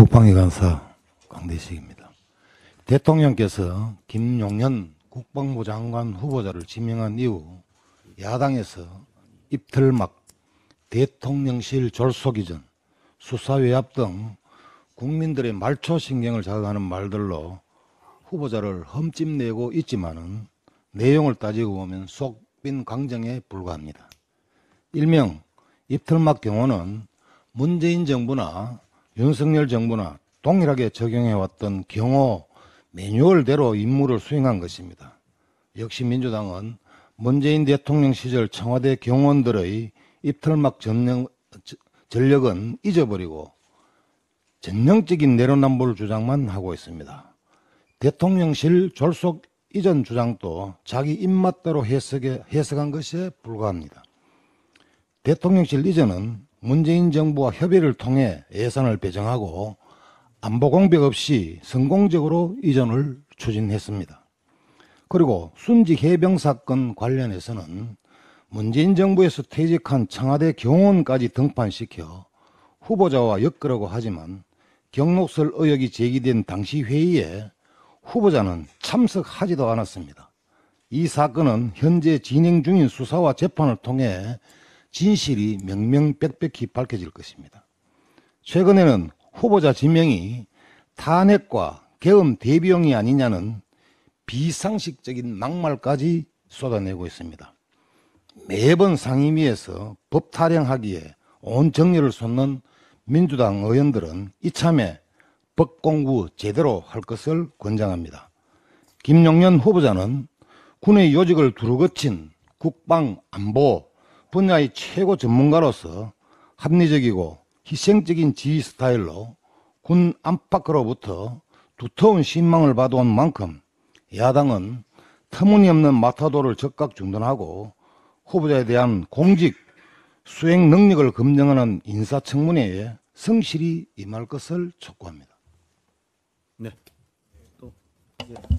국방위 간사 강대식입니다. 대통령께서 김용현 국방부 장관 후보자를 지명한 이후 야당에서 입틀막, 대통령실 졸속 이전, 수사 외압 등 국민들의 말초 신경을 자극하는 말들로 후보자를 험집내고 있지만은 내용을 따지고 보면 속 빈 강정에 불과합니다. 일명 입틀막 경호는 문재인 정부나 윤석열 정부나 동일하게 적용해왔던 경호 매뉴얼대로 임무를 수행한 것입니다. 역시 민주당은 문재인 대통령 시절 청와대 경호원들의 입털막 전령, 전력은 잊어버리고 전형적인 내로남불 주장만 하고 있습니다. 대통령실 졸속 이전 주장도 자기 입맛대로 해석해, 해석한 것에 불과합니다. 대통령실 이전은 문재인 정부와 협의를 통해 예산을 배정하고 안보 공백 없이 성공적으로 이전을 추진했습니다. 그리고 순직 해병 사건 관련해서는 문재인 정부에서 퇴직한 청와대 경호원까지 등판시켜 후보자와 엮으라고 하지만 경록설 의혹이 제기된 당시 회의에 후보자는 참석하지도 않았습니다. 이 사건은 현재 진행 중인 수사와 재판을 통해 진실이 명명백백히 밝혀질 것입니다. 최근에는 후보자 지명이 탄핵과 계엄 대비용이 아니냐는 비상식적인 막말까지 쏟아내고 있습니다. 매번 상임위에서 법 타령하기에 온정리를 쏟는 민주당 의원들은 이참에 법 공부 제대로 할 것을 권장합니다. 김용년 후보자는 군의 요직을 두루 거친 국방, 안보, 분야의 최고 전문가로서 합리적이고 희생적인 지휘 스타일로 군 안팎으로부터 두터운 신망을 받아온 만큼 야당은 터무니없는 마타도를 적각 중단하고 후보자에 대한 공직 수행 능력을 검증하는 인사청문회에 성실히 임할 것을 촉구합니다. 네. 또 예.